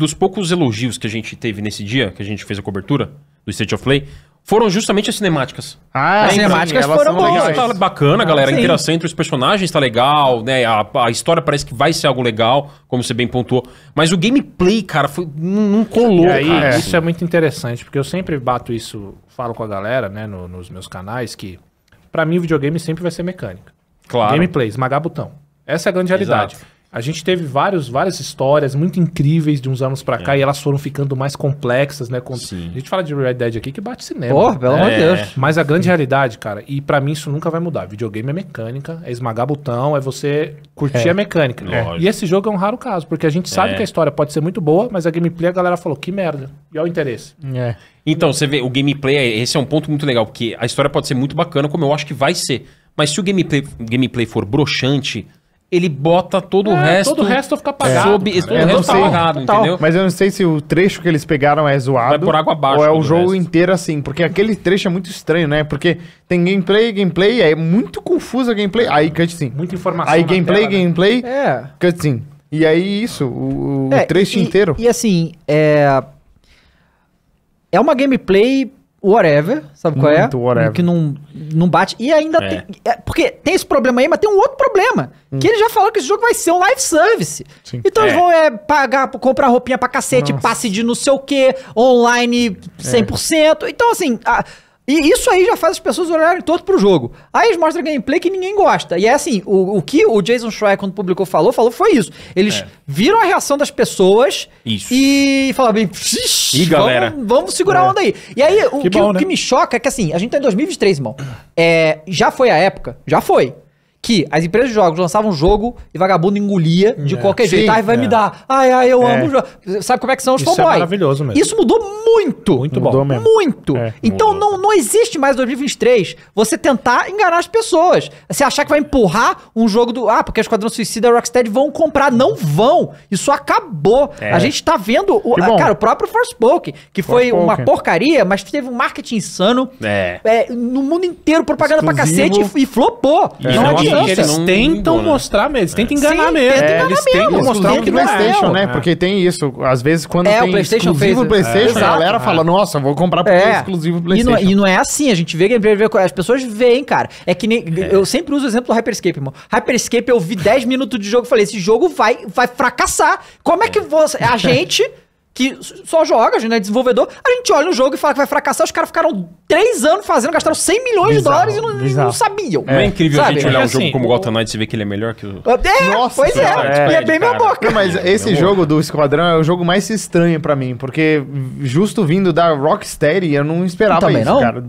dos poucos elogios que a gente teve nesse dia, que a gente fez a cobertura do State of Play, foram justamente as cinemáticas. Ah, as cinemáticas sim, foram boas. Tá bacana, galera. A interação entre os personagens tá legal, né? A, a, história parece que vai ser algo legal, como você bem pontuou. Mas o gameplay, cara, foi, não colou, e aí, cara. É, isso é muito interessante, porque eu sempre bato isso, falo com a galera, né, no, nos meus canais, que para mim o videogame sempre vai ser mecânica. Claro. Gameplay, esmagar botão. Essa é a grande realidade. Exato. A gente teve vários, várias histórias muito incríveis de uns anos para cá é. e elas foram ficando mais complexas, né? Com... A gente fala de Red Dead aqui que bate cinema. Porra, pelo amor de é. Deus. Mas a grande realidade, cara, e para mim isso nunca vai mudar. Videogame é mecânica, é esmagar botão, é você curtir é. a mecânica. É. E esse jogo é um raro caso, porque a gente sabe é. que a história pode ser muito boa, mas a gameplay a galera falou que merda. E olha o interesse. É. Então, você vê, o gameplay, esse é um ponto muito legal, porque a história pode ser muito bacana, como eu acho que vai ser. Mas se o gameplay, gameplay for broxante, ele bota todo é, o resto. Todo o resto fica apagado. É, sob, todo o resto tá sei, apagado, total. entendeu? Mas eu não sei se o trecho que eles pegaram é zoado. Vai por água abaixo. Ou é o jogo resto. inteiro assim. Porque aquele trecho é muito estranho, né? Porque tem gameplay, gameplay, é muito confuso a gameplay. Aí cutscene. Muita informação. Aí gameplay, tela, gameplay, né? é. cutscene. E aí isso, o, o é, trecho e, inteiro. E assim, é. É uma gameplay whatever, sabe qual é? Muito é? Whatever. Que não, não bate. E ainda é. tem. É, porque tem esse problema aí, mas tem um outro problema. Hum. Que ele já falou que esse jogo vai ser um live service. Sim. Então é. eles vão é, pagar, comprar roupinha pra cacete, Nossa. passe de não sei o que, online 100%. É. Então, assim. A, e isso aí já faz as pessoas olharem todo pro jogo. Aí eles mostram gameplay que ninguém gosta. E é assim, o, o que o Jason Schreier, quando publicou, falou, falou foi isso. Eles é. viram a reação das pessoas isso. e falaram bem, Ih, galera. Vamos, vamos segurar a é. onda aí. E aí, é. o que, que, bom, o né? que me choca é que assim, a gente tá em 2023, irmão. É, já foi a época, já foi que as empresas de jogos lançavam um jogo e vagabundo engolia de é, qualquer sim, jeito. Ah, vai é. me dar. Ai, ai, eu é. amo. jogo. Sabe como é que são os fanboys? Isso fanboy. é maravilhoso mesmo. Isso mudou muito. Muito mudou bom. Mesmo. Muito. É. então mudou. Não, não existe mais 2023 você tentar enganar as pessoas. Você achar que vai empurrar um jogo do... Ah, porque Esquadrão Suicida e Rocksteady vão comprar. Não vão. Isso acabou. É. A gente tá vendo... O, cara, o próprio Forspoken, que foi uma porcaria, mas teve um marketing insano. É. é no mundo inteiro, propaganda Exclusivo. pra cacete e, e flopou. Não adianta criança. Eles tentam né? mostrar mesmo, eles tentam é. enganar Sim, mesmo. É, eles tentam mostrar o que não é. né? É. Porque tem isso. Às vezes, quando é, tem o PlayStation exclusivo fez... É. PlayStation, é, a galera é. fala, nossa, vou comprar porque é. é exclusivo PlayStation. E não, e não, é assim, a gente vê gameplay, as pessoas veem, cara. É que nem... Eu sempre uso o exemplo do Hyperscape, irmão. Hyperscape, eu vi 10 minutos de jogo e falei, esse jogo vai, vai fracassar. Como é que você... A gente que só joga, a gente não é desenvolvedor, a gente olha no jogo e fala que vai fracassar, os caras ficaram três anos fazendo, gastaram 100 milhões bizarro, de dólares e não, não sabiam. É, é incrível sabe? a gente olhar é assim, um jogo como o... Gotham Knights e ver que ele é melhor que o... É, Nossa, pois é, tipo, é, é bem cara. minha boca. Não, mas esse jogo do Esquadrão é o jogo mais estranho para mim, porque justo vindo da Rocksteady, eu não esperava também isso, não? cara.